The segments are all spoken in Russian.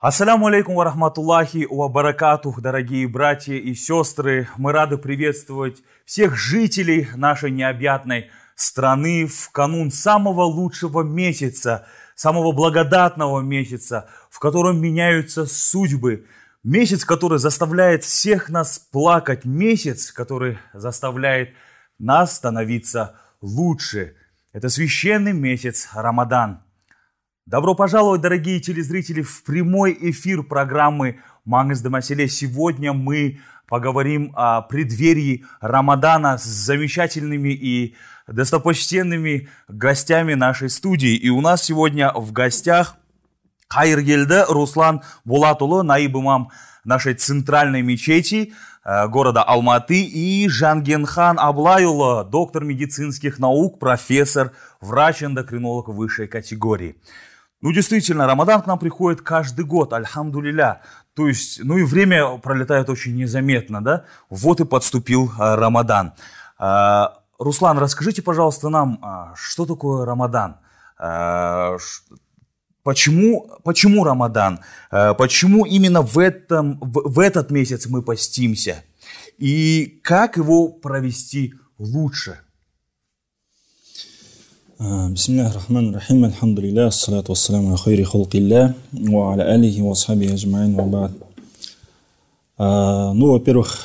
Ассаляму алейкум ва рахматуллахи ва баракатух, дорогие братья и сестры. Мы рады приветствовать всех жителей нашей необъятной страны в канун самого лучшего месяца, самого благодатного месяца, в котором меняются судьбы. Месяц, который заставляет всех нас плакать. Месяц, который заставляет нас становиться лучше. Это священный месяц Рамадан. Добро пожаловать, дорогие телезрители, в прямой эфир программы «Мангас Домоселе». Сегодня мы поговорим о преддверии Рамадана с замечательными и достопочтенными гостями нашей студии. И у нас сегодня в гостях Хайргельда Руслан Булатулы, наиб имам нашей центральной мечети э, города Алматы, и Жангенхан Аблайула, доктор медицинских наук, профессор, врач, эндокринолог высшей категории. Ну, действительно, Рамадан к нам приходит каждый год, альхамдулиля. То есть, ну и время пролетает очень незаметно, да? Вот и подступил а, Рамадан. А, Руслан, расскажите, пожалуйста, нам, а, что такое Рамадан? А, почему, почему Рамадан? А, почему именно в, этом, в, в этот месяц мы постимся? И как его провести лучше? بسم الله الرحمن الرحيم الحمد لله الصلاة والسلام على خير خلق الله وعلى آله وأصحابه أجمعين Ну, во-первых,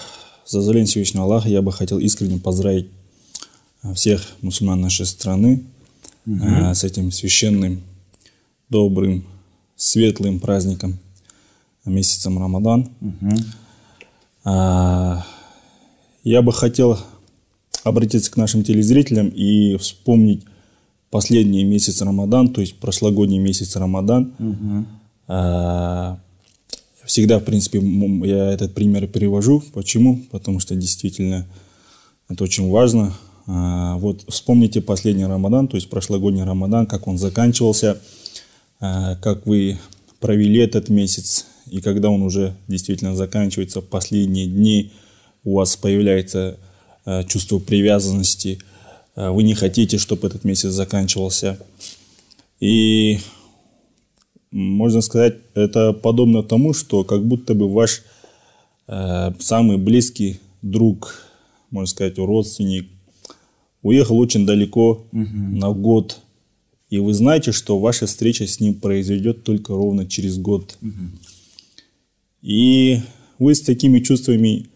за залению Всевышнего Аллаха я бы хотел искренне поздравить всех мусульман нашей страны угу. с этим священным, добрым, светлым праздником, месяцем Рамадан. Угу. я бы хотел обратиться к нашим телезрителям и вспомнить последний месяц Рамадан, то есть прошлогодний месяц Рамадан. Угу. всегда, в принципе, я этот пример перевожу. Почему? Потому что действительно это очень важно. А, вот вспомните последний Рамадан, то есть прошлогодний Рамадан, как он заканчивался, а, как вы провели этот месяц, и когда он уже действительно заканчивается, последние дни у вас появляется а, чувство привязанности, вы не хотите, чтобы этот месяц заканчивался. И можно сказать, это подобно тому, что как будто бы ваш самый близкий друг, можно сказать, родственник, уехал очень далеко угу. на год. И вы знаете, что ваша встреча с ним произойдет только ровно через год. Угу. И вы с такими чувствами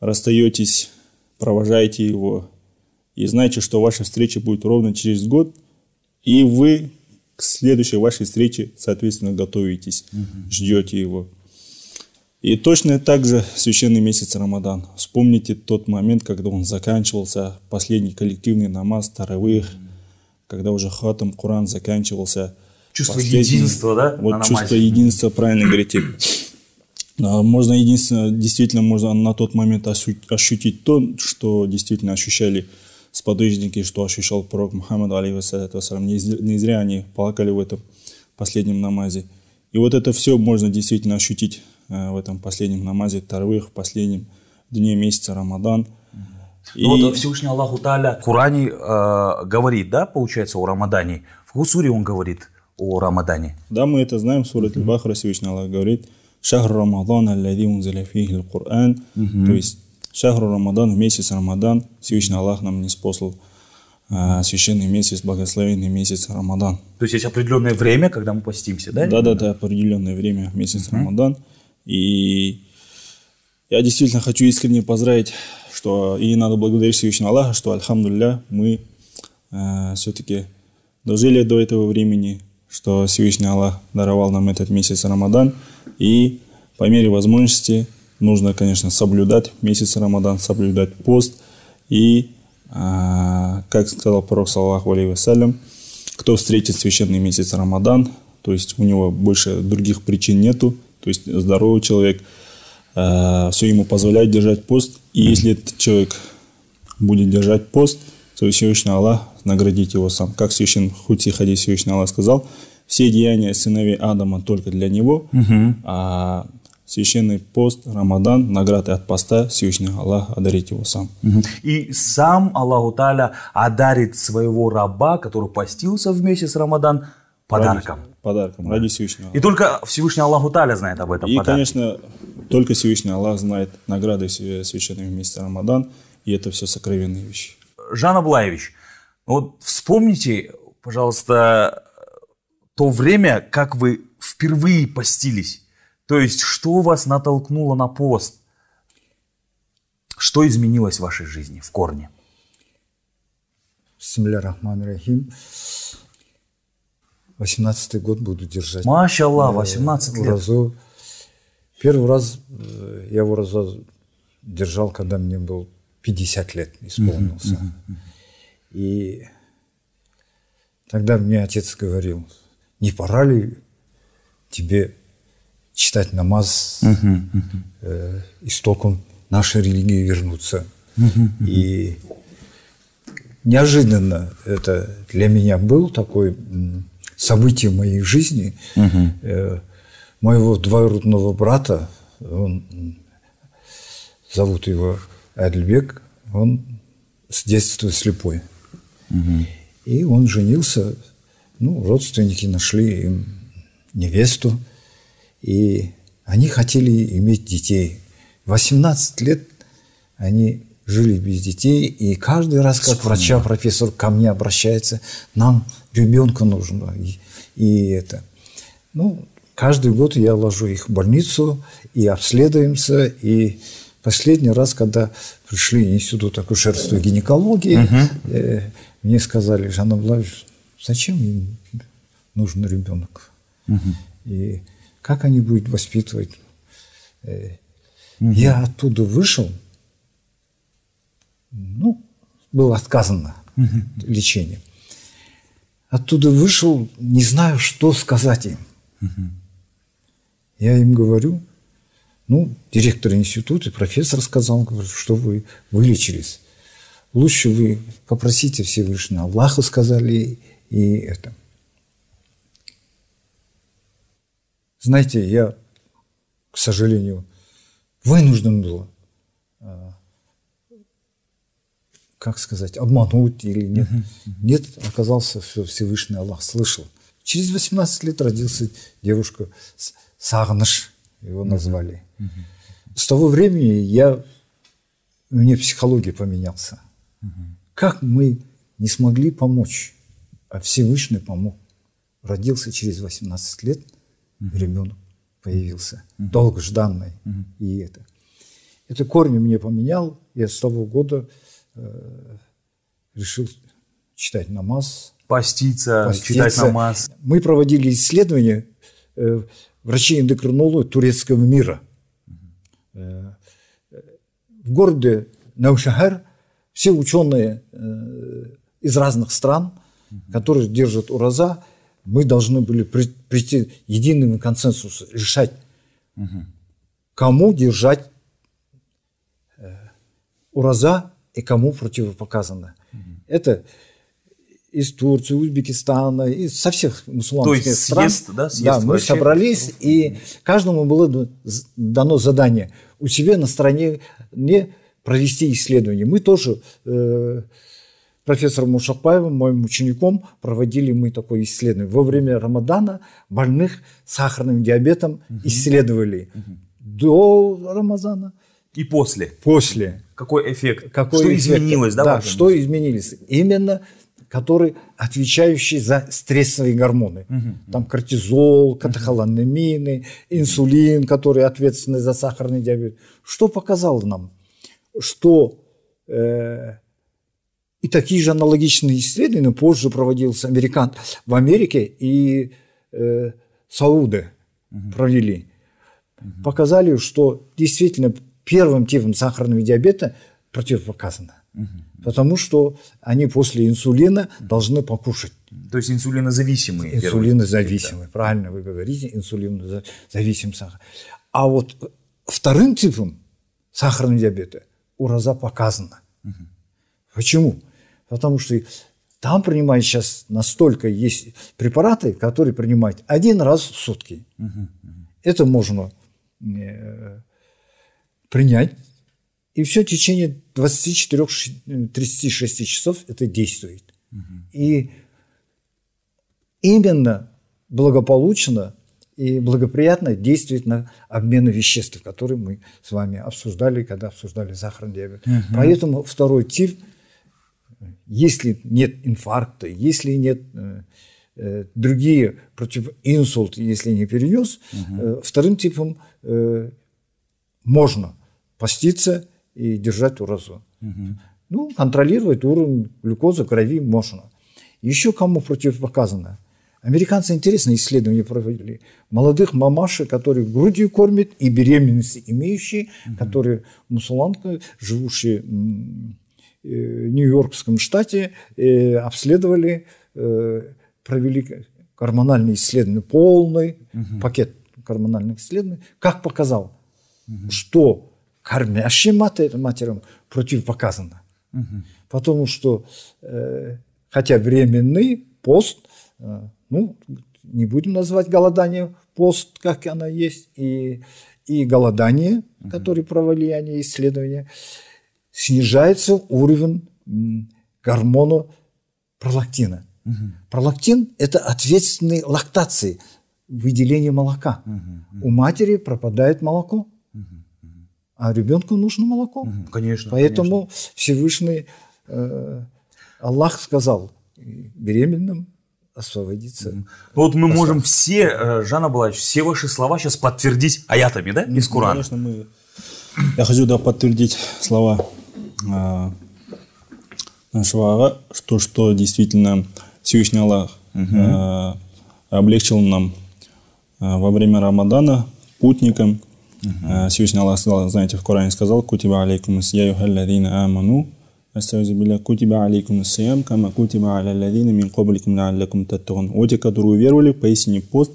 расстаетесь, провожаете его, и знаете, что ваша встреча будет ровно через год, и вы к следующей вашей встрече, соответственно, готовитесь, угу. ждете его. И точно так же священный месяц Рамадан. Вспомните тот момент, когда он заканчивался, последний коллективный намаз, таравых, когда уже хатам Куран заканчивался. Чувство единства, да? Вот на чувство единства, правильно говорите. А, можно единственное, действительно, можно на тот момент ощутить то, что действительно ощущали сподвижники, что ощущал пророк Мухаммад, алейхиссалям. Не, не зря они плакали в этом последнем намазе. И вот это все можно действительно ощутить Э, в этом последнем намазе Тарвых, в последнем дне месяца Рамадан. Ну И... Ну, вот Всевышний Аллаху Таля в Коране э, говорит, да, получается, о Рамадане. В Гусуре он говорит о Рамадане. Да, мы это знаем, Сурат Аль-Бахра, Всевышний Аллах говорит, «Шахр Рамадан, аллади унзаля фихи Коран». То есть, «Шахр Рамадан, месяц Рамадан, Всевышний Аллах нам не спослал» э, священный месяц, благословенный месяц Рамадан. То есть есть определенное время, когда мы постимся, да? Да, да, да, определенное время, месяц uh-huh. Рамадан. И я действительно хочу искренне поздравить, что и надо благодарить Всевышнего Аллаха, что, альхамдулля, мы э, все-таки дожили до этого времени, что Всевышний Аллах даровал нам этот месяц Рамадан. И по мере возможности нужно, конечно, соблюдать месяц Рамадан, соблюдать пост. И, э, как сказал пророк, саллаху алейхи кто встретит священный месяц Рамадан, то есть у него больше других причин нету, то есть здоровый человек, э, все ему позволяет держать пост. И если этот человек будет держать пост, то Всевышний Аллах наградит его сам. Как священ Хути Хади Всевышний Аллах сказал, все деяния сыновей Адама только для него, угу. а священный пост, Рамадан, награды от поста, Всевышний Аллах одарит его сам. И сам Аллаху Таля одарит своего раба, который постился вместе с Рамадан, подарком. Радость подарком ради Всевышнего. И только Всевышний Аллах Таля знает об этом. И, подарке. конечно, только Всевышний Аллах знает награды священных месяца Рамадан, и это все сокровенные вещи. Жан Аблаевич, ну вот вспомните, пожалуйста, то время, как вы впервые постились. То есть, что вас натолкнуло на пост? Что изменилось в вашей жизни в корне? Бисмилля рахман рахим. 18 год буду держать. Маша Аллах, 18 лет. Уразу. Первый раз э, я его уразу держал, когда мне был 50 лет исполнился. Угу, угу, угу. И тогда мне отец говорил, не пора ли тебе читать намаз, э, истоком нашей религии вернуться. И неожиданно это для меня был такой событий моей жизни. Угу. Моего двоюродного брата, он, зовут его Адльбек, он с детства слепой. Угу. И он женился, ну, родственники нашли им невесту, и они хотели иметь детей. 18 лет они жили без детей, и каждый раз, как врача, профессор ко мне обращается, нам ребенка нужно, и, и это. Ну, каждый год я ложу их в больницу, и обследуемся, и последний раз, когда пришли институт акушерства и гинекологии, угу. э, мне сказали, Жанна Владимирович, зачем им нужен ребенок? Угу. И как они будут воспитывать? угу. Я оттуда вышел – ну, было отказано угу. лечение. Оттуда вышел, не знаю, что сказать им. Угу. Я им говорю, ну, директор института, профессор сказал, что вы вылечились. Лучше вы попросите Всевышнего Аллаха, сказали и это. Знаете, я, к сожалению, вынужден был как сказать, обмануть или нет. Нет, оказался все, Всевышний Аллах слышал. Через 18 лет родился девушка Сагныш, его назвали. С того времени я, мне психология поменялся. Как мы не смогли помочь, а Всевышний помог. Родился через 18 лет, ребенок появился, долгожданный. И это. Это корни мне поменял, я с того года Э, решил читать намаз. Поститься, поститься, читать намаз. Мы проводили исследования э, врачей-эндокринологов турецкого мира. Э, в городе Наушахар все ученые из разных стран, которые держат ураза, мы должны были прийти единым консенсусом решать, кому держать ураза и кому противопоказано. Угу. Это из Турции, Узбекистана, из со всех мусульманских То есть стран. Съезд, да, съезд да, мы собрались, Руф. Ну, и каждому было дано задание у себя на стране не провести исследование. Мы тоже э, профессором Ушакпаевым, моим учеником, проводили мы такое исследование. Во время Рамадана больных сахарным диабетом угу. исследовали угу. до Рамазана, и после. После. Какой эффект? Какой что эффект? изменилось, да? Да, что изменилось? Именно который отвечающий за стрессовые гормоны. Угу. Там кортизол, катехоламины, инсулин, который ответственный за сахарный диабет. Что показало нам? Что э, и такие же аналогичные исследования позже проводился американ в Америке и э, Сауды угу. провели. Угу. Показали, что действительно первым типом сахарного диабета противопоказано. Угу. Потому что они после инсулина должны покушать. То есть инсулинозависимые. Инсулинозависимые, да. правильно вы говорите, инсулинозависим сахар. А вот вторым типом сахарного диабета ураза показана. Угу. Почему? Потому что там принимают сейчас настолько есть препараты, которые принимают один раз в сутки. Угу. Это можно э, принять, и все в течение 24-36 часов это действует. Угу. И именно благополучно и благоприятно действует на обмен веществ, которые мы с вами обсуждали, когда обсуждали сахарный диабет. Угу. Поэтому второй тип, если нет инфаркта, если нет э, э другие против инсульт, если не перенес, угу. э, вторым типом э, можно – поститься и держать уразу. Угу. Ну, контролировать уровень глюкозы крови можно. Еще кому противопоказано? Американцы интересные исследование провели. Молодых мамашек, которые грудью кормят, и беременности имеющие, угу. которые мусулманка, живущие э, в Нью-Йоркском штате, э, обследовали, э, провели гормональные исследования, полный угу. пакет гормональных исследований, как показал, угу. что кормящим матер, матерям противопоказано. Угу. Потому что, э, хотя временный пост, э, ну, не будем называть голодание пост, как она есть, и, и голодание, угу. которые провели они исследования, снижается уровень гормона пролактина. Угу. Пролактин – это ответственный лактации, выделение молока. Угу. У матери пропадает молоко. А ребенку нужно молоко. конечно. Поэтому конечно. Всевышний э, Аллах сказал беременным освободиться. Ну, вот мы можем все, э, Жанна Жан все ваши слова сейчас подтвердить аятами, да, из ну, Курана? Конечно, мы... Я хочу да, подтвердить слова э, нашего ага, что, что действительно Всевышний Аллах угу. э, облегчил нам э, во время Рамадана путникам Всевышний Аллах, сказал, знаете, в Коране сказал, «Кутиба алейкум исъяю халлазина аману, астаузу билля кутиба алейкум исъям, кама кутиба аля лазина мин кобликум лааллакум таттуган». О те, которые уверовали, поистине пост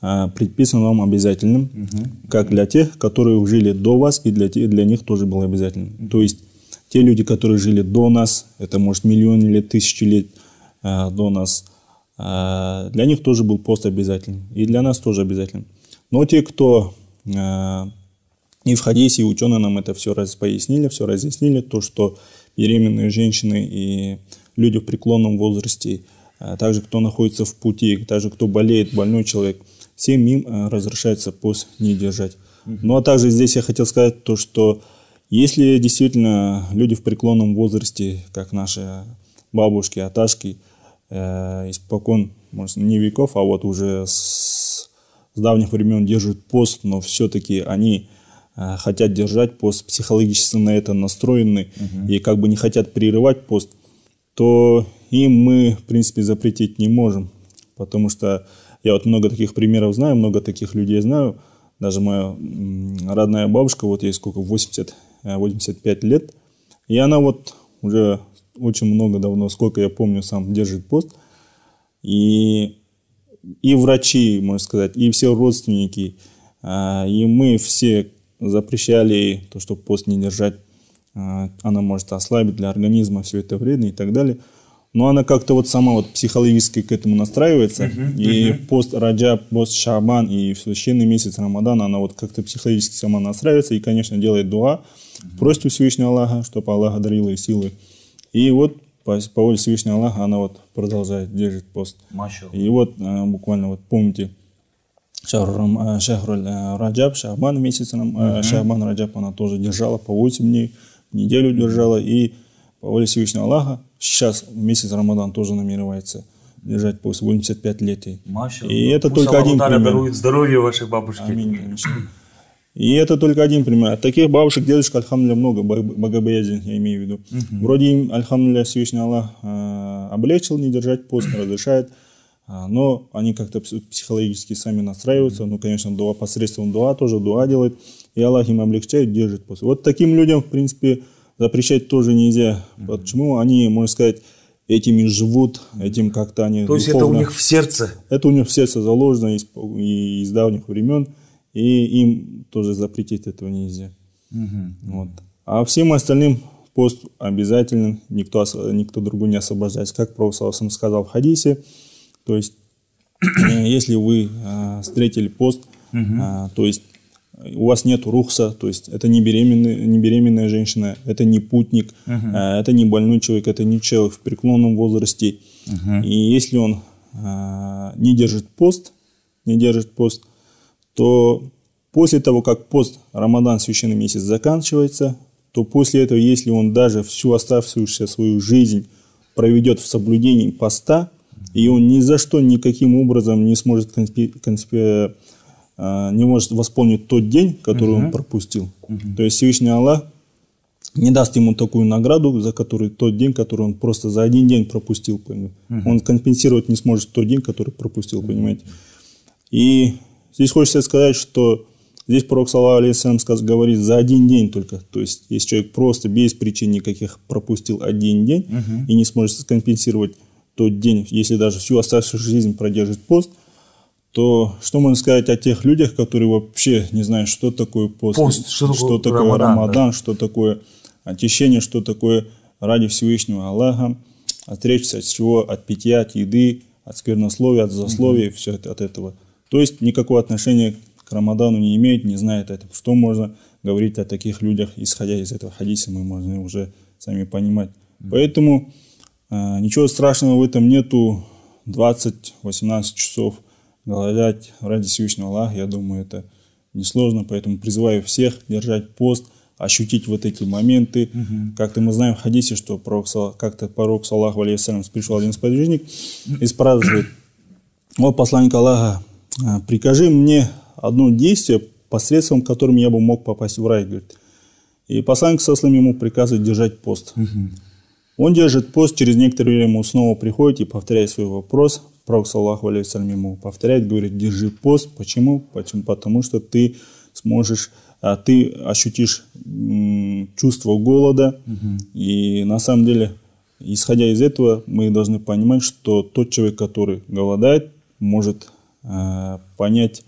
предписан вам обязательным, как для тех, которые жили до вас, и для, тех, для них тоже был обязательным. То есть, те люди, которые жили до нас, это может миллион или тысячи лет э, до нас, э, для них тоже был пост обязательным. И для нас тоже обязательным. Но те, кто Э, и из и ученые нам это все раз пояснили, все разъяснили, то, что беременные женщины и люди в преклонном возрасте, а также кто находится в пути, также кто болеет, больной человек, всем им э, разрешается пост не держать. Ну а также здесь я хотел сказать то, что если действительно люди в преклонном возрасте, как наши бабушки, аташки, э, испокон, может, не веков, а вот уже с с давних времен держат пост, но все-таки они э, хотят держать пост, психологически на это настроены угу. и как бы не хотят прерывать пост, то им мы, в принципе, запретить не можем. Потому что я вот много таких примеров знаю, много таких людей знаю. Даже моя родная бабушка, вот ей сколько, 80, 85 э, лет. И она вот уже очень много давно, сколько я помню, сам держит пост. И и врачи, можно сказать, и все родственники, а, и мы все запрещали то, что пост не держать, а, она может ослабить для организма, все это вредно и так далее. Но она как-то вот сама вот психологически к этому настраивается. Uh-huh, и uh-huh. пост Раджа, пост Шабан и в священный месяц Рамадан, она вот как-то психологически сама настраивается и, конечно, делает дуа, uh-huh. просит у Всевышнего Аллаха, чтобы Аллах одарил ей силы. И вот по, по воле Всевышнего Аллаха она вот продолжает, держит пост. Машу. И вот э, буквально вот помните, Шахруль э, шахр, э, Раджаб, Шахбан месяц, э, uh-huh. Шахбан Раджаб она тоже держала по 8 дней, неделю держала. И по воле Всевышнего Аллаха сейчас месяц Рамадан тоже намеревается держать пост 85 лет. Машу. И ну, это Пусть только Аллах один пример. дарует здоровье вашей бабушке. Аминь. И это только один пример. Таких бабушек, дедушек, альхамдуля, много, богобоязненных я имею в виду. Угу. Вроде им, альхамдуля, Всевышний Аллах э, облегчил не держать пост, разрешает. А, но они как-то психологически сами настраиваются. Ну, конечно, дуа, посредством дуа тоже дуа делает. И Аллах им облегчает, держит пост. Вот таким людям, в принципе, запрещать тоже нельзя. mm Почему? Они, можно сказать, этими живут, этим как-то они... То духовно... есть это у них в сердце? Это у них в сердце заложено из, из давних времен и им тоже запретить этого нельзя. Угу. Вот. А всем остальным пост обязательным. никто, никто другой не освобождается. Как Пророк сказал в хадисе, то есть э, если вы э, встретили пост, угу. э, то есть э, у вас нет рухса, то есть это не беременная, не беременная женщина, это не путник, угу. э, это не больной человек, это не человек в преклонном возрасте. Угу. И если он э, не держит пост, не держит пост, то после того, как пост Рамадан, священный месяц, заканчивается, то после этого, если он даже всю оставшуюся свою жизнь проведет в соблюдении поста, и он ни за что, никаким образом не сможет конспи... Конспи... Э, не может восполнить тот день, который uh-huh. он пропустил. Uh-huh. То есть Всевышний Аллах не даст ему такую награду, за который тот день, который он просто за один день пропустил. Понимаете? Uh-huh. Он компенсировать не сможет тот день, который пропустил, понимаете. И Здесь хочется сказать, что здесь пророк, саллаху алейхиссалям, говорит за один день только. То есть, если человек просто без причин никаких пропустил один день угу. и не сможет скомпенсировать тот день, если даже всю оставшуюся жизнь продержит пост, то что можно сказать о тех людях, которые вообще не знают, что такое пост, пост что, что такое Рамадан, Рамадан да. что такое очищение, что такое ради Всевышнего Аллаха, отречься от чего, от питья, от еды, от сквернословия, от злословия, угу. все от, от этого. То есть никакого отношения к Рамадану не имеет, не знает это. Что можно говорить о таких людях, исходя из этого хадиса, мы можем уже сами понимать. Поэтому э, ничего страшного в этом нету. 20-18 часов голодать ради Всевышнего Аллаха, я думаю, это несложно. Поэтому призываю всех держать пост, ощутить вот эти моменты. Угу. Как-то мы знаем в хадисе, что пророк, как-то пророк, саллаху алейхи пришел один сподвижник и спрашивает, «О, посланник Аллаха, «А, прикажи мне одно действие, посредством которым я бы мог попасть в рай, говорит. И посланник сослам ему приказывает держать пост. Он держит пост, через некоторое время он снова приходит и повторяет свой вопрос. Пророк, саллаху алейхиссалям, ему повторяет, говорит, держи пост. Почему? Почему? Потому что ты сможешь, а, ты ощутишь чувство голода. И на самом деле, исходя из этого, мы должны понимать, что тот человек, который голодает, может Э, понять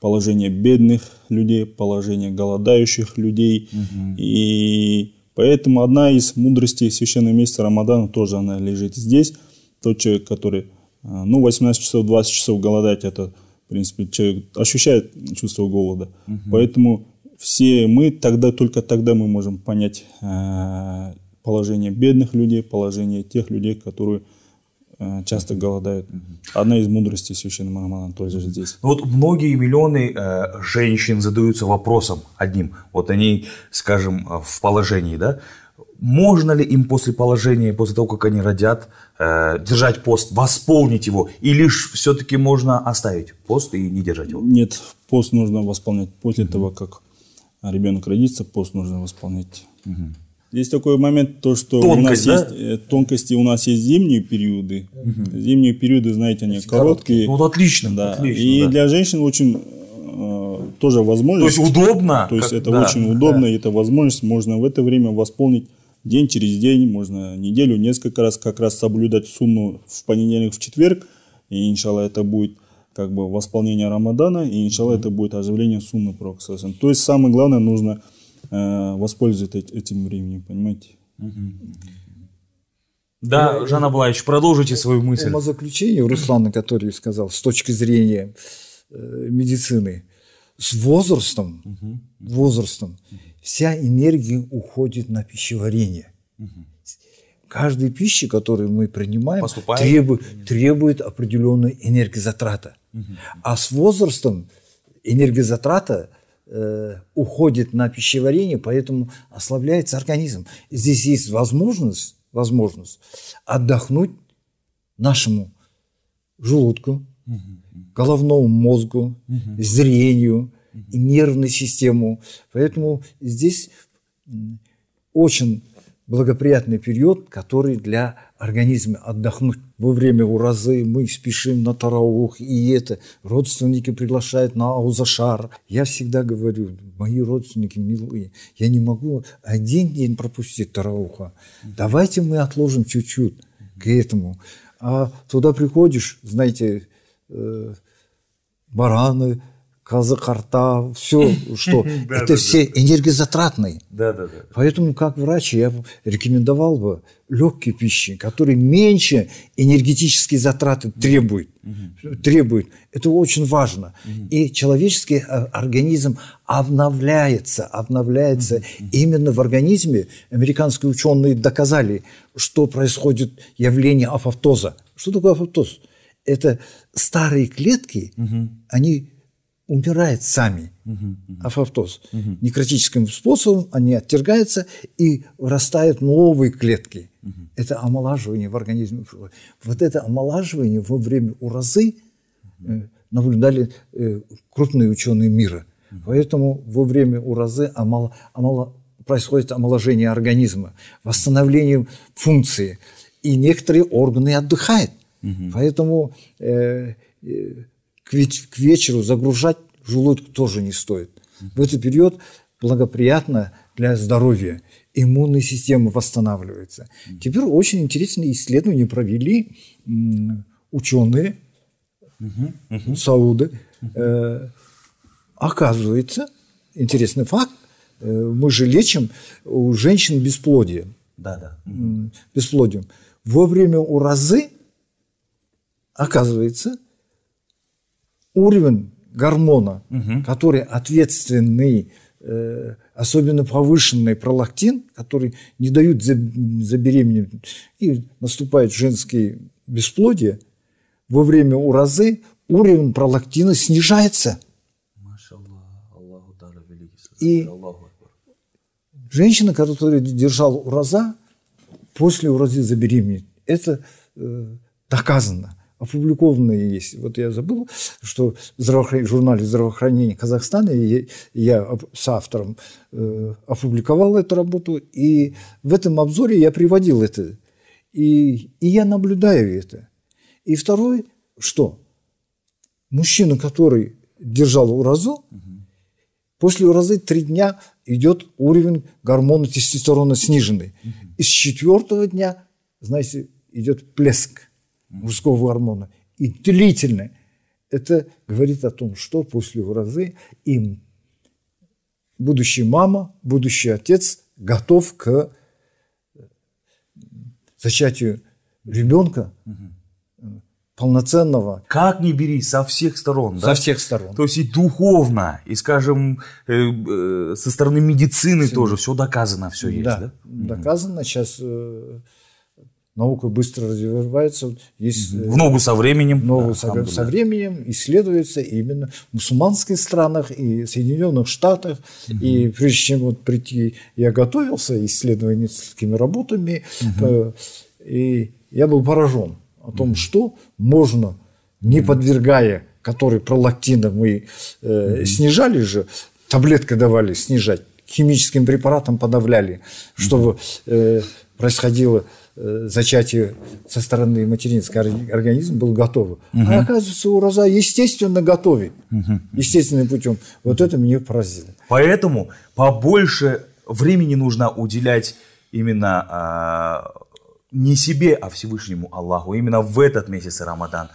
положение бедных людей, положение голодающих людей. Угу. И поэтому одна из мудростей священного месяца Рамадана тоже она лежит здесь. Тот человек, который, э, ну, 18 часов, 20 часов голодать, это, в принципе, человек ощущает чувство голода. Угу. Поэтому все мы тогда, только тогда мы можем понять э, положение бедных людей, положение тех людей, которые Э, часто голодают. Одна из мудростей священного Мамана тоже здесь. Ну вот многие миллионы э, женщин задаются вопросом одним. Вот они, скажем, э, в положении, да? Можно ли им после положения, после того, как они родят, э, держать пост, восполнить его? Или лишь все-таки можно оставить пост и не держать его? Нет, пост нужно восполнять после mm-hmm. того, как ребенок родится, пост нужно восполнять. Mm-hmm. Здесь такой момент, то, что тонкость, у нас да? есть э, тонкости, у нас есть зимние периоды. Угу. Зимние периоды, знаете, они короткие. короткие. Ну, вот отлично. Да. отлично и да. для женщин очень э, тоже возможность. То есть удобно. То есть как, это да, очень удобно, да. и это возможность можно в это время восполнить день через день, можно неделю, несколько раз как раз соблюдать сунну в понедельник, в четверг, и иншалла это будет как бы восполнение Рамадана, и иншалла mm это будет оживление сунны Пророка. То есть самое главное нужно Э, воспользует этим временем, понимаете? Да, да Жан Аблаевич, продолжите свою мысль. Само заключение Руслана, который сказал, с точки зрения э, медицины, с возрастом, угу. возрастом вся энергия уходит на пищеварение. Угу. Каждая пища, которую мы принимаем, требует, требует определенной энергозатрата. Угу. А с возрастом энергозатрата – Э, уходит на пищеварение, поэтому ослабляется организм. Здесь есть возможность, возможность отдохнуть нашему желудку, головному мозгу, зрению, угу. нервной систему. Поэтому здесь очень благоприятный период, который для организма отдохнуть. Во время уразы мы спешим на тараух, и это родственники приглашают на аузашар. Я всегда говорю, мои родственники милые, я не могу один день пропустить тарауха. Давайте мы отложим чуть-чуть к этому. А туда приходишь, знаете, э, бараны, козы карта, все, что это все энергозатратные. Да, да, да. Поэтому как врач я рекомендовал бы легкие пищи, которые меньше энергетические затраты требуют. требуют. Это очень важно. И человеческий э, организм обновляется, обновляется. Именно в организме американские ученые доказали, что происходит явление апоптоза. Что такое апоптоз? Это старые клетки, они умирают сами угу, угу. Некротическим способом они оттергаются и вырастают новые клетки. Это омолаживание в организме. Вот это омолаживание во время уразы э, наблюдали э, крупные ученые мира. Поэтому во время уразы омол... Омол... происходит омоложение организма, восстановление функции. И некоторые органы отдыхают. Поэтому... э, э к, веч- к вечеру загружать желудок тоже не стоит. В этот период благоприятно для здоровья. Иммунная система восстанавливается. Теперь очень интересные исследования провели ученые, сауды. Э, оказывается, интересный факт, э, мы же лечим у женщин бесплодие. Да, да. Бесплодием. Во время уразы, оказывается, уровень гормона, угу. который ответственный, э, особенно повышенный пролактин, который не дают забеременеть, и наступает женский бесплодие, во время уразы уровень пролактина снижается. И женщина, которая держала ураза, после уразы забеременеть, Это э, доказано опубликованные есть. Вот я забыл, что в журнале здравоохранения Казахстана» я с автором э, опубликовал эту работу, и в этом обзоре я приводил это. И, и я наблюдаю это. И второй, что мужчина, который держал уразу, угу. после уразы три дня идет уровень гормона тестостерона сниженный. Угу. И с четвертого дня, знаете, идет плеск мужского гормона и длительное. Это говорит о том, что после уразы им будущая мама, будущий отец готов к э, зачатию ребенка угу. Э, полноценного. Как не бери, со всех сторон. Да? Со всех сторон. То есть и духовно, и, скажем, э, э, со стороны медицины все. тоже все доказано, все есть. Да, да? доказано. Угу. Сейчас э, наука быстро развивается. Есть, э, в ногу со временем. В ногу да, со, там, со да. временем исследуется именно в мусульманских странах и Соединенных Штатах. Угу. И прежде чем вот прийти, я готовился с такими работами, угу. и я был поражен о том, угу. что можно, не угу. подвергая, который пролактина мы э, угу. снижали же, таблетка давали снижать, химическим препаратом подавляли, чтобы э, происходило Э, зачатие со стороны материнского организма был готово. Угу. А оказывается, у роза естественно готовит. Угу. Естественным путем. Вот это мне поразило. Поэтому побольше времени нужно уделять именно а, не себе, а Всевышнему Аллаху. Именно в этот месяц Рамадан.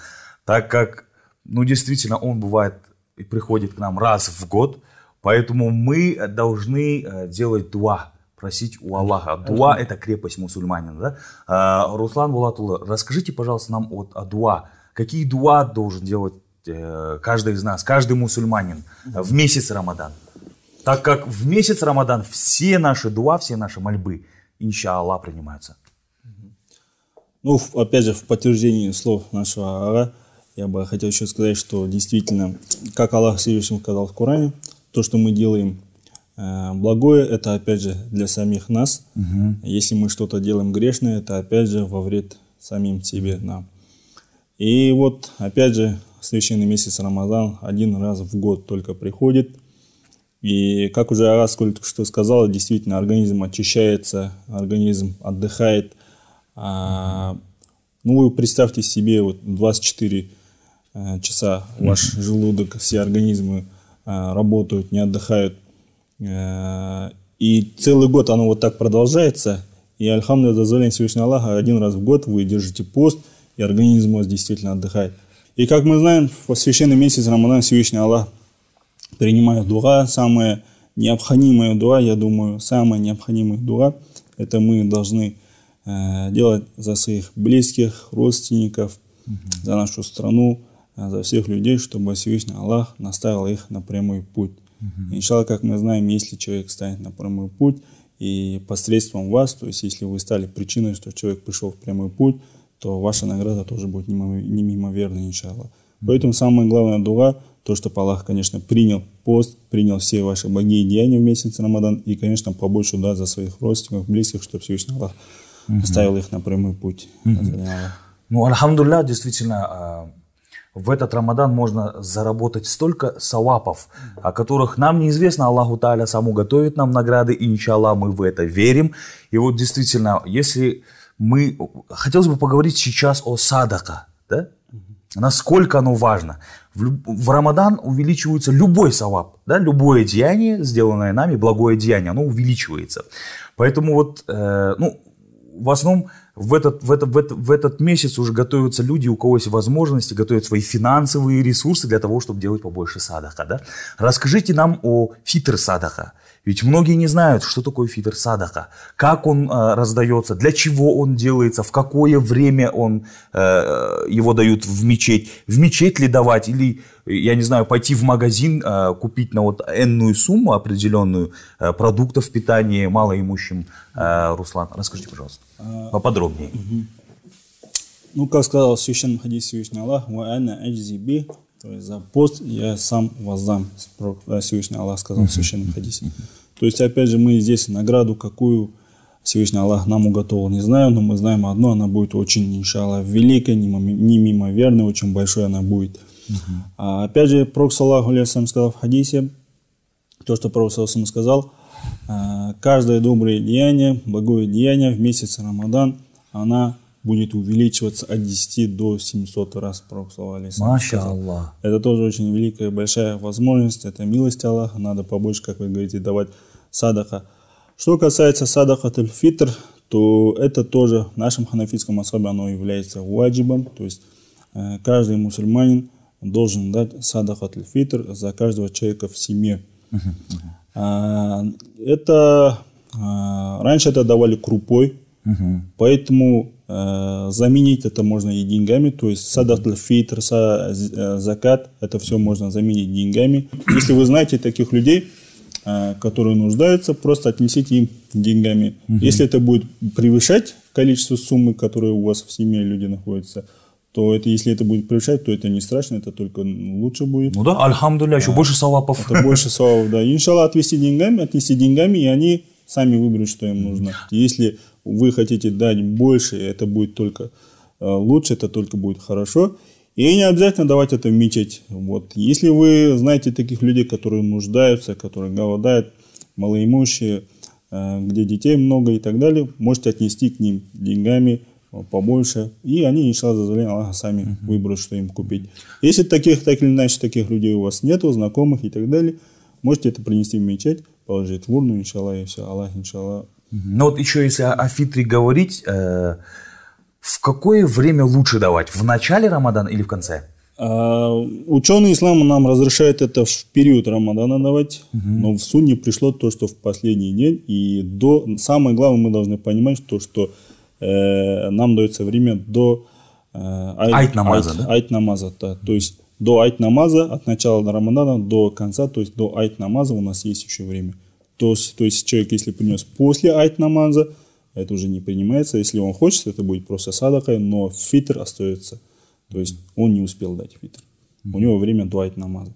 Так как, ну, действительно, он бывает и приходит к нам раз в год. Поэтому мы должны э, делать дуа просить у Аллаха. Дуа – это крепость мусульманина. Да? А, Руслан Вулатулы, расскажите, пожалуйста, нам от дуа. Какие дуа должен делать э, каждый из нас, каждый мусульманин в месяц Рамадан? Так как в месяц Рамадан все наши дуа, все наши мольбы, Аллах принимаются. Ну, опять же, в подтверждении слов нашего Ара, я бы хотел еще сказать, что действительно, как Аллах Всевышний сказал в Коране, то, что мы делаем Э, благое это опять же для самих нас. Угу. Если мы что-то делаем грешное, это опять же во вред самим себе нам. И вот опять же священный месяц Рамазан один раз в год только приходит. И как уже Араскуль сколько что сказал, действительно организм очищается, организм отдыхает. А, ну, вы представьте себе, вот 24 а, э, часа ваш желудок, все организмы а, работают, не отдыхают. Э, и целый год оно вот так продолжается. И альхамду за зазволение Аллаха один раз в год вы держите пост, и организм у вас действительно отдыхает. И как мы знаем, в священный месяц Рамадан Всевышний Аллах принимает дуа, самая необходимая дуа, я думаю, самая необходимая дуа, это мы должны э, делать за своих близких, родственников, угу. за нашу страну, э, за всех людей, чтобы Всевышний Аллах наставил их на прямой путь. Угу. Иншалла, как мы знаем, если человек станет на прямой путь, и посредством вас, то есть если вы стали причиной, что человек пришел в прямой путь, то ваша награда тоже будет немимоверной, иншалла. Поэтому самое главное дуга, то, что Аллах, конечно, принял пост, принял все ваши благие деяния в месяц Рамадан, и, конечно, побольше да, за своих родственников, близких, чтобы Всевышний Аллах угу. поставил их на прямой путь. Угу. Ну, Альхамдулля, действительно, а, в этот Рамадан можно заработать столько савапов, о которых нам неизвестно. Аллаху Тааля саму готовит нам награды, и иншаллах мы в это верим. И вот действительно, если мы... Хотелось бы поговорить сейчас о садака, да? Насколько оно важно. В, в Рамадан увеличивается любой савап, да? Любое деяние, сделанное нами, благое деяние, оно увеличивается. Поэтому вот, э, ну, в основном в этот, в, этот, в, этот, в этот месяц уже готовятся люди, у кого есть возможности, готовят свои финансовые ресурсы для того, чтобы делать побольше садаха. Да? Расскажите нам о фитр садаха. Ведь многие не знают, что такое фитр садаха, как он э, раздается, для чего он делается, в какое время он, э, его дают в мечеть, в мечеть ли давать или, я не знаю, пойти в магазин, э, купить на вот энную сумму определенную э, продуктов питания малоимущим. Э, Руслан, расскажите, пожалуйста, а, поподробнее. Ну, как сказал в священном хадисе Всевышний Аллах, то есть за пост я сам воздам, Всевышний Аллах сказал в священном хадисе. То есть, опять же, мы здесь награду какую Всевышний Аллах нам уготовил, не знаю, но мы знаем одно, она будет очень, иншаллах, великая, немимоверная, очень большой она будет. А, опять же, Пророк Саллаху сам сказал в хадисе, то, что Пророк сам сказал, «А, каждое доброе деяние, благое деяние в месяц Рамадан, она будет увеличиваться от 10 до 700 раз, пророк Маша Аллах. Это тоже очень великая большая возможность, это милость Аллаха, надо побольше, как вы говорите, давать садаха. Что касается садаха фитр, то это тоже в нашем ханафитском особе оно является ваджибом, то есть э, каждый мусульманин должен дать садахат фитр за каждого человека в семье. А, это а, раньше это давали крупой, поэтому Э, заменить это можно и деньгами, то есть садатл фитр, э, закат, это все можно заменить деньгами. Если вы знаете таких людей, э, которые нуждаются, просто отнесите им деньгами. Угу. Если это будет превышать количество суммы, которые у вас в семье люди находятся, то это, если это будет превышать, то это не страшно, это только лучше будет. Ну да, альхамдулля, еще а, больше салапов. Это больше салапов, да. Иншалла, отвести деньгами, отнести деньгами, и они сами выберут, что им нужно. Если вы хотите дать больше, это будет только э, лучше, это только будет хорошо. И не обязательно давать это мечеть. Вот. Если вы знаете таких людей, которые нуждаются, которые голодают, малоимущие, э, где детей много и так далее, можете отнести к ним деньгами э, побольше, и они, иншалла, зазволение Аллаха, сами uh-huh. выберут, что им купить. Если таких, так или иначе, таких людей у вас нету, знакомых и так далее, можете это принести в мечеть, положить в урну, иншалла, и все. Аллах, иншалла, но вот еще если о, о фитре говорить, э, в какое время лучше давать? В начале Рамадана или в конце? А, ученые ислама нам разрешают это в период Рамадана давать, угу. но в Сунне пришло то, что в последний день. И до самое главное мы должны понимать, то, что э, нам дается время до э, айт, айт намаза, айт, да? айт намаза, да. То есть до айт намаза от начала Рамадана до конца, то есть до айт намаза у нас есть еще время. Угу тос, то есть человек, если принес после айт намаза, это уже не принимается. Если он хочет, это будет просто садакой но фитр остается. То есть он не успел дать фитр. У него время до айт намаза.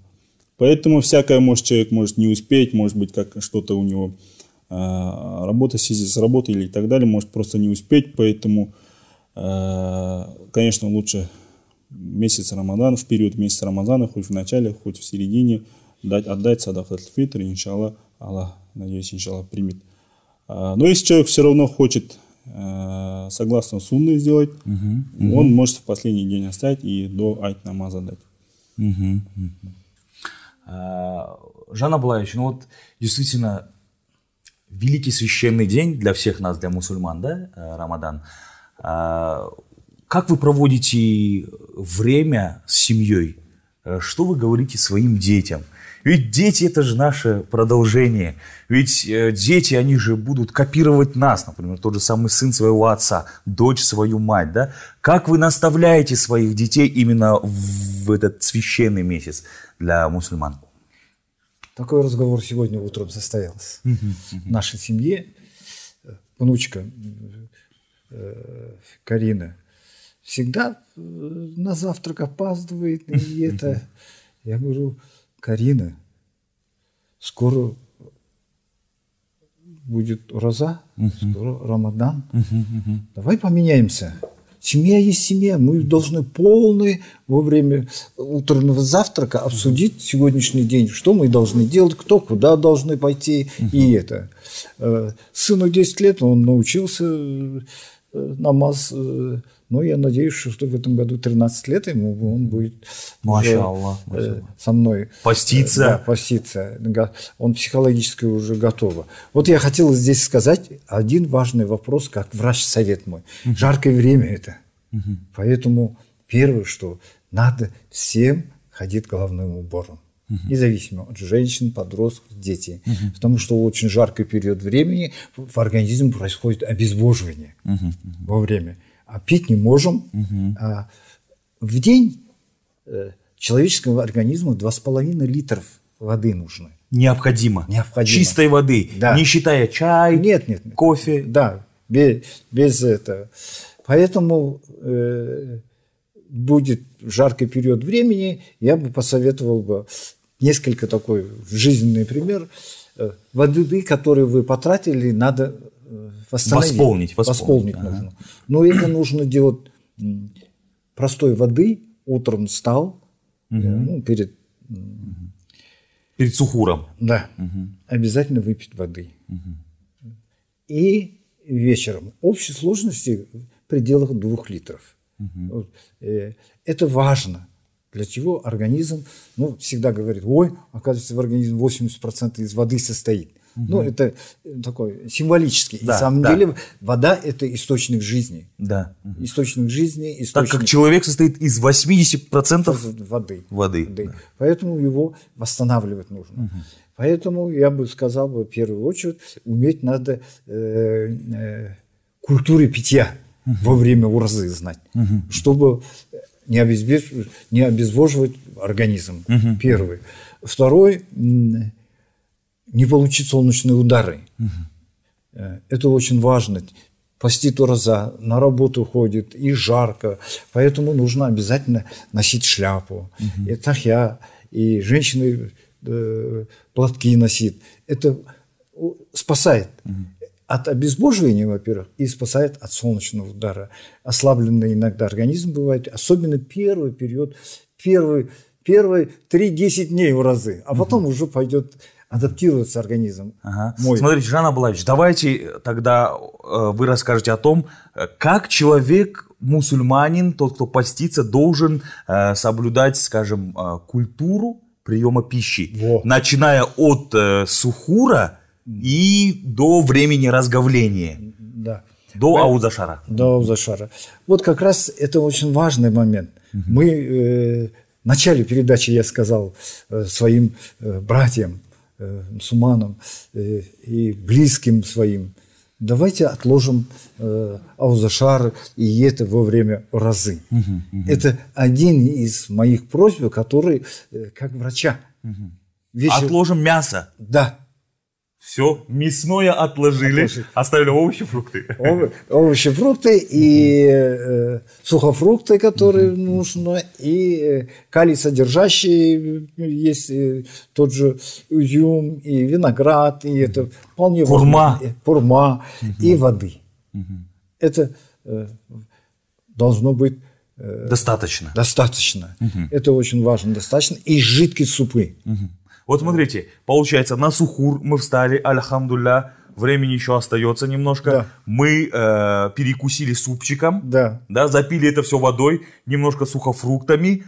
Поэтому всякое может человек может не успеть, может быть как что-то у него э, работа сидит с работы или и так далее, может просто не успеть, поэтому э, конечно лучше месяц Рамадан, в период месяца рамадана хоть в начале, хоть в середине, дать, отдать садахат фитр, иншаллах, Аллах, надеюсь, иншаллах, примет. А, но если человек все равно хочет э, согласно сунны сделать, угу, угу. он может в последний день оставить и до айт намаза дать. Угу, угу. А, Жан Абалаевич, ну вот действительно великий священный день для всех нас, для мусульман, да, э, Рамадан. А, как вы проводите время с семьей? Э, что вы говорите своим детям – ведь дети – это же наше продолжение. Ведь э, дети, они же будут копировать нас, например, тот же самый сын своего отца, дочь свою мать, да? Как вы наставляете своих детей именно в этот священный месяц для мусульман? Такой разговор сегодня утром состоялся. В нашей семье э, внучка э, Карина всегда на завтрак опаздывает, и это... Я говорю, Карина, скоро будет роза, угу. скоро Рамадан. Угу, угу. Давай поменяемся. Семья есть семья. Мы должны полный во время утреннего завтрака обсудить сегодняшний день, что мы должны делать, кто куда должны пойти и это. Э, сыну 10 лет, он научился э, намаз э, но ну, я надеюсь, что в этом году 13 лет ему, он будет уже, Аллах, э, э со мной поститься. Э, да, поститься. Он психологически уже готов. Вот я хотел здесь сказать один важный вопрос, как врач-совет мой. Угу. Жаркое время это. Угу. Поэтому первое, что надо всем ходить головным убором угу. независимо от женщин, подростков, детей. Угу. Потому что в очень жаркий период времени в организме происходит обезвоживание угу. во время а пить не можем. Угу. А в день э, человеческому организму 2,5 литров воды нужно. Необходимо. Необходимо. Чистой воды. Да. Не считая чай, нет, нет, нет. кофе. Да, без, без этого. Поэтому э, будет жаркий период времени, я бы посоветовал бы несколько такой жизненный пример. Э, воды, которые вы потратили, надо восстановить. Восполнить. Восполнить, восполнить ага. нужно. Но это нужно делать простой воды. Утром встал, угу. ну, перед... Угу. Перед сухуром. Да. Угу. Обязательно выпить воды. Угу. И вечером. Общей сложности в пределах двух литров. Угу. Это важно. Для чего организм, ну, всегда говорит, ой, оказывается, в организме 80% из воды состоит. Ну, это э, такой символический. Да, И на самом да. деле вода – это источник жизни. Да. Источник жизни, источник... Так как человек состоит из 80% воды. Воды. воды. Да. Поэтому его восстанавливать нужно. Угу. Поэтому я бы сказал, в первую очередь, уметь надо э, э, культуры питья угу. во время урзы знать, угу. чтобы не, обезбеж... не обезвоживать организм. Угу. Первый. Второй – не получить солнечные удары. Э, это очень важно. Постит ураза, на работу ходит, и жарко. Поэтому нужно обязательно носить шляпу. Угу. И так я, и женщины э, платки носит. Это спасает. от обезвоживания, во-первых, и спасает от солнечного удара. Ослабленный иногда организм бывает, особенно первый период, первые три-десять дней в разы, а потом уже пойдет адаптируется организм. Ага. Мой. Смотрите, Жан Абулавич, давайте э, тогда э, вы расскажете о том, э, как человек мусульманин, тот, кто постится, должен э, соблюдать, скажем, э, культуру приема пищи, Во. начиная от э, сухура и до времени разговления. Да. До аузашара. До аузашара. Вот как раз это очень важный момент. Угу. Мы э, в начале передачи я сказал э, своим э, братьям, мусульманам э, э, и близким своим. Давайте отложим э, аузашар и это во время разы. Угу, угу. Это один из моих просьб, который как врача. Угу. Вечер... Отложим мясо. Да все мясное отложили, Отложить. оставили овощи, фрукты. овощи, фрукты и э, сухофрукты, которые mm нужно, и э, калий содержащие э, есть э, тот же изюм и виноград и это вполне курма, возможно, курма mm и воды. mm Это э, должно быть достаточно. Достаточно. mm Это очень важно, достаточно и жидкие супы. mm вот смотрите, получается, на сухур мы встали, альхамдулля, времени еще остается немножко. Да. Мы э, перекусили супчиком, да. да, запили это все водой, немножко сухофруктами.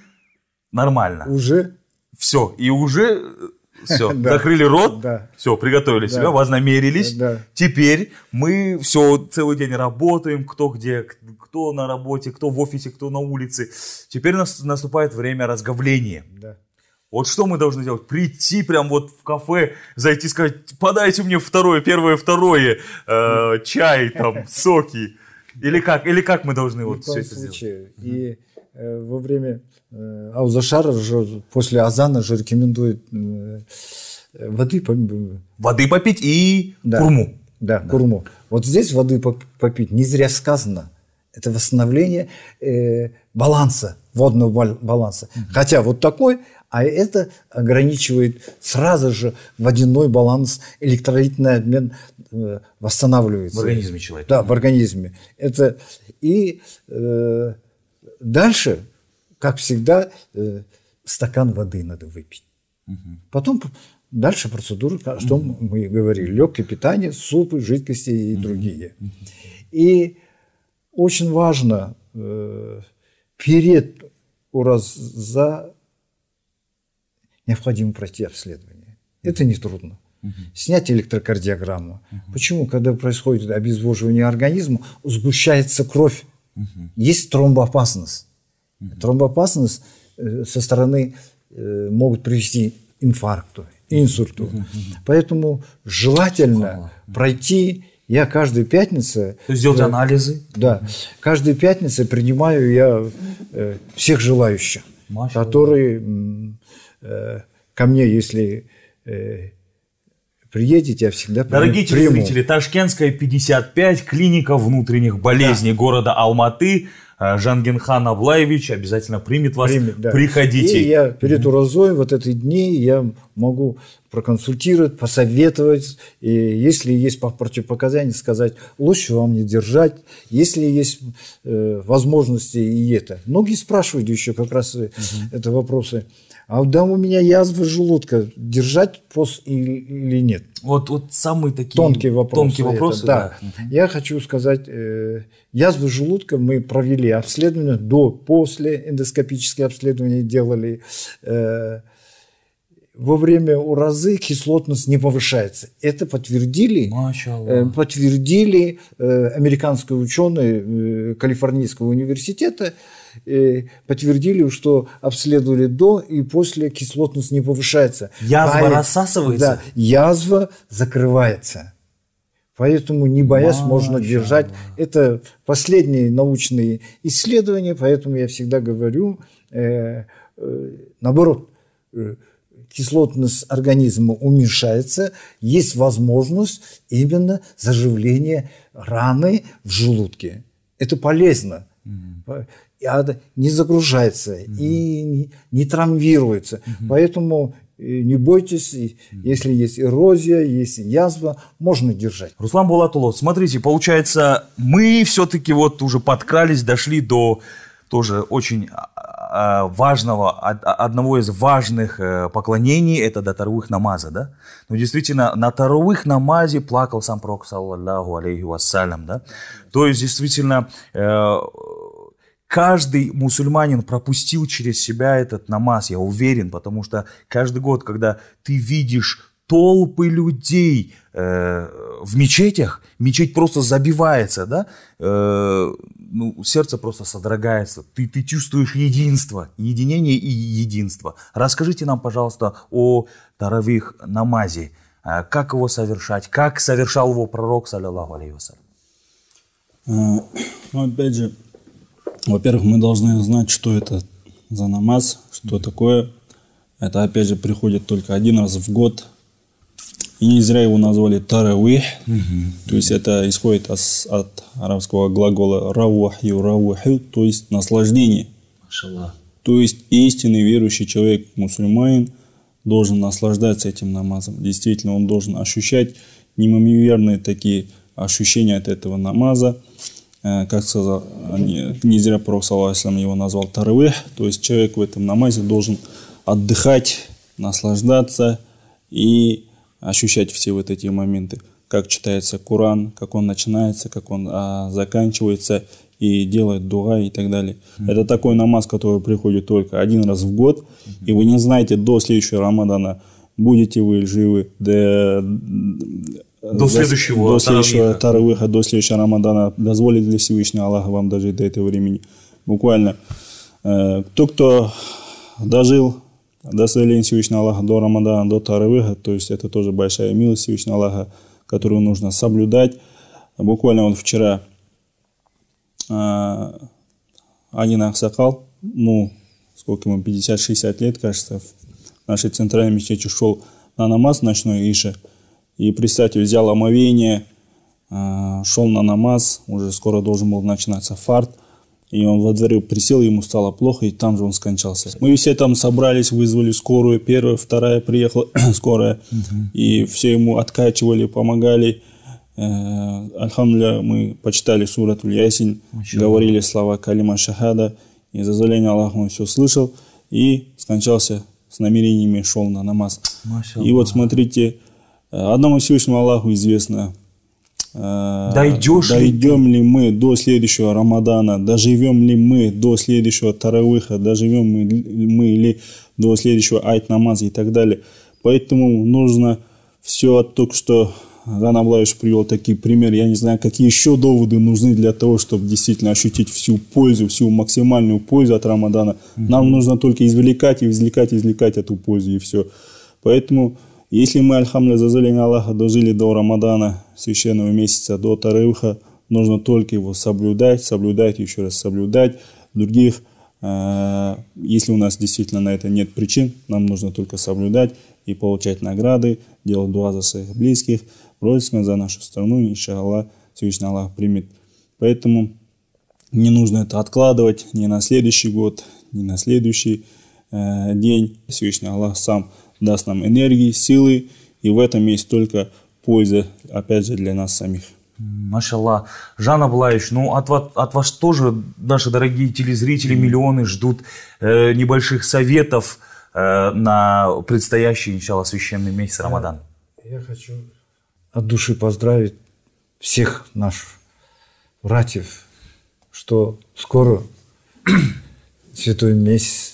Нормально. Уже? Все. И уже э, все, закрыли рот, все, приготовили себя, вознамерились. Теперь мы все, целый день работаем, кто где, кто на работе, кто в офисе, кто на улице. Теперь наступает время разговления. Да. Вот что мы должны делать? Прийти прям вот в кафе, зайти сказать, подайте мне второе, первое, второе, э, чай, там, соки. Или как? Или как мы должны вот все это сделать? И э, во время э, Аузашара же, после Азана же рекомендует э, воды Воды попить и курму. Да, да, курму. Вот здесь воды попить не зря сказано. Это восстановление э, баланса, водного баланса. Mm-hmm. Хотя вот такой а это ограничивает сразу же водяной баланс, электролитный обмен э, восстанавливается. В организме человека. Да, в организме. Это и э, дальше, как всегда, э, стакан воды надо выпить. Угу. Потом дальше процедура, о чем угу. мы говорили, легкое питание, супы, жидкости и угу. другие. И очень важно э, перед ураза необходимо пройти обследование. Это нетрудно. Угу. Снять электрокардиограмму. Почему? Когда происходит обезвоживание организма, сгущается кровь. Есть тромбоопасность. Тромбоопасность э, со стороны э, могут привести инфаркту, инсульту. Поэтому желательно пройти я каждую пятницу... То есть делать э, анализы? Да. Каждую пятницу принимаю я всех желающих, Маша, которые да. Э, ко мне, если э, приедете, я всегда приму. Дорогие телезрители, Ташкентская 55, клиника внутренних болезней да. города Алматы. Э, Жангенхан Аблаевич обязательно примет вас. Примет, да. Приходите. И я перед урозой вот эти дни я могу проконсультировать, посоветовать. И если есть противопоказания, сказать, лучше вам не держать, если есть э, возможности и это. Многие спрашивают еще как раз угу. это вопросы. Э, а там у меня язва желудка. Держать пост или нет? Вот, вот самые такие тонкие вопросы. Тонкие вопросы, да. да. Я хочу сказать, э, язву желудка мы провели обследование до, после эндоскопические обследования делали. Э, во время уразы кислотность не повышается. Это подтвердили, э, Машалла. подтвердили э, американские ученые э, Калифорнийского университета. Э, подтвердили, что обследовали до и после кислотность не повышается. Язва Память, рассасывается? Да, язва закрывается. Поэтому, не боясь, Маша. можно держать. Это последние научные исследования, поэтому я всегда говорю, э, э, наоборот, э, кислотность организма уменьшается, есть возможность именно заживления раны в желудке. Это полезно. Mm-hmm не загружается mm и не травмируется. mm Поэтому э, не бойтесь, если есть эрозия, есть язва, можно держать. Руслан Булатуло, смотрите, получается, мы все-таки вот уже подкрались, дошли до тоже очень а, а, важного, а, одного из важных э, поклонений – это до таровых намаза, да? Ну, действительно, на таровых намазе плакал сам пророк, саллаллаху алейхи вассалям, да? То есть, действительно, э, каждый мусульманин пропустил через себя этот намаз, я уверен, потому что каждый год, когда ты видишь толпы людей э, в мечетях, мечеть просто забивается, да, э, ну, сердце просто содрогается, ты, ты чувствуешь единство, единение и единство. Расскажите нам, пожалуйста, о таравих намазе, э, как его совершать, как совершал его пророк, саллиллаху алейхи вассалям. Ну, опять же, во-первых, мы должны знать, что это за намаз, что такое. Это, опять же, приходит только один раз в год. И не зря его назвали таравих. То есть это исходит от, от арабского глагола равахю, равахю, то есть наслаждение. То есть истинный верующий человек, мусульманин, должен наслаждаться этим намазом. Действительно, он должен ощущать немомиверные такие ощущения от этого намаза. Э, как сказал, не, зря Пророк его назвал тарвы, то есть человек в этом намазе должен отдыхать, наслаждаться и ощущать все вот эти моменты, как читается Коран, как он начинается, как он а, заканчивается и делает дуга и так далее. Mm-hmm. Это такой намаз, который приходит только один раз в год, mm-hmm. и вы не знаете до следующего Рамадана, будете вы живы, да, Э, до следующего, до следующего Таравиха, до следующего Рамадана. Дозволит для Всевышний Аллаха вам дожить до этого времени? Буквально. Э, Тот, кто дожил до славления Всевышнего Аллаха, до Рамадана, до Таравиха, то есть это тоже большая милость Всевышнего Аллаха, которую нужно соблюдать. Буквально вот вчера э, Анина Аксакал, ну, сколько ему, 50-60 лет, кажется, в нашей центральной мечети шел на намаз ночной Иши – и, представьте, взял омовение, э, шел на намаз, уже скоро должен был начинаться фарт. И он во дворе присел, ему стало плохо, и там же он скончался. Мы все там собрались, вызвали скорую, первая, вторая приехала, скорая. И все ему откачивали, помогали. Э, Альхамдуля, мы почитали сурат Ясин, говорили слова Калима Шахада, и за зазволение Аллаха он все слышал и скончался с намерениями, шел на намаз. И вот смотрите, Одному Всевышнему Аллаху известно, Дойдешь э, дойдем ли? ли мы до следующего Рамадана, доживем ли мы до следующего Таравыха, доживем мы, мы ли до следующего Айт Намаза и так далее. Поэтому нужно все только что Ран Аблаевич привел такие примеры. Я не знаю, какие еще доводы нужны для того, чтобы действительно ощутить всю пользу, всю максимальную пользу от Рамадана. Угу. Нам нужно только извлекать и извлекать, извлекать эту пользу и все. Поэтому если мы, альхамля зазылин Аллаха, дожили до Рамадана, священного месяца, до Тарывха, нужно только его соблюдать, соблюдать, еще раз соблюдать. Других, э, если у нас действительно на это нет причин, нам нужно только соблюдать и получать награды, делать дуа за своих близких, родственников, за нашу страну, иншаллах, священный Аллах примет. Поэтому не нужно это откладывать ни на следующий год, ни на следующий э, день. Священный Аллах сам – даст нам энергии, силы, и в этом есть только польза, опять же, для нас самих. Машалла. Жанна Аблаевич, ну от, вас, от вас тоже наши дорогие телезрители, миллионы ждут э, небольших советов э, на предстоящий, начало священный месяц Рамадан. Я, я хочу от души поздравить всех наших братьев, что скоро святой месяц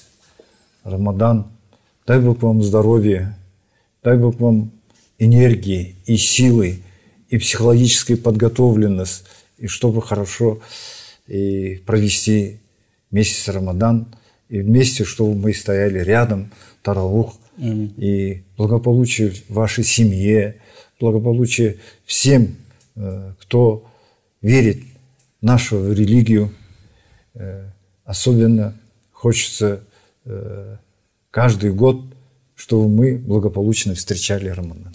Рамадан – Дай Бог вам здоровья, дай Бог вам энергии и силы, и психологической подготовленность, и чтобы хорошо и э, провести месяц Рамадан, и вместе, чтобы мы стояли рядом, Таралух, и благополучие вашей семье, благополучие всем, э, кто верит в нашу религию. Э, особенно хочется каждый год, чтобы мы благополучно встречали Рамадан.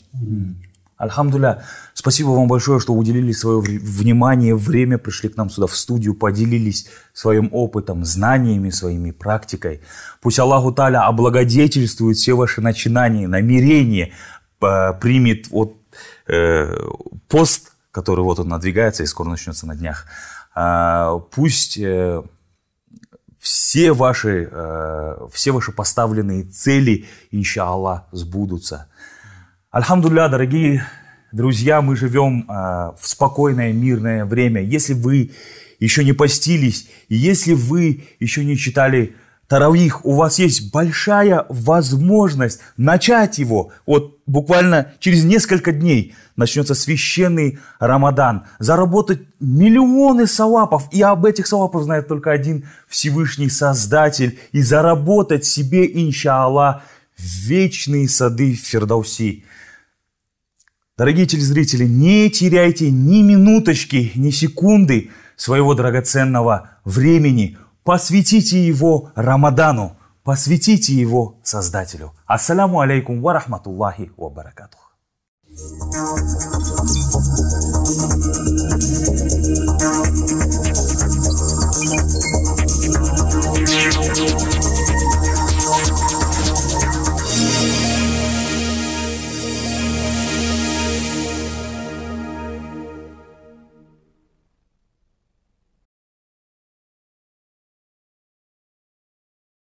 Альхамдуля, спасибо вам большое, что уделили свое внимание, время, пришли к нам сюда в студию, поделились своим опытом, знаниями своими, практикой. Пусть Аллаху Таля облагодетельствует все ваши начинания, намерения, э, примет вот, э, пост, который вот он надвигается и скоро начнется на днях. Э, пусть... Э, все ваши, э, все ваши поставленные цели, иншаллах, сбудутся. Альхамдулля, дорогие друзья, мы живем э, в спокойное, мирное время. Если вы еще не постились, если вы еще не читали Таравих, у вас есть большая возможность начать его. Вот буквально через несколько дней начнется священный Рамадан. Заработать миллионы салапов. И об этих салапах знает только один Всевышний Создатель. И заработать себе, иншаллах, вечные сады Фердауси. Дорогие телезрители, не теряйте ни минуточки, ни секунды своего драгоценного времени – посвятите его Рамадану, посвятите его Создателю. Ассаляму алейкум ва рахматуллахи ва баракатух.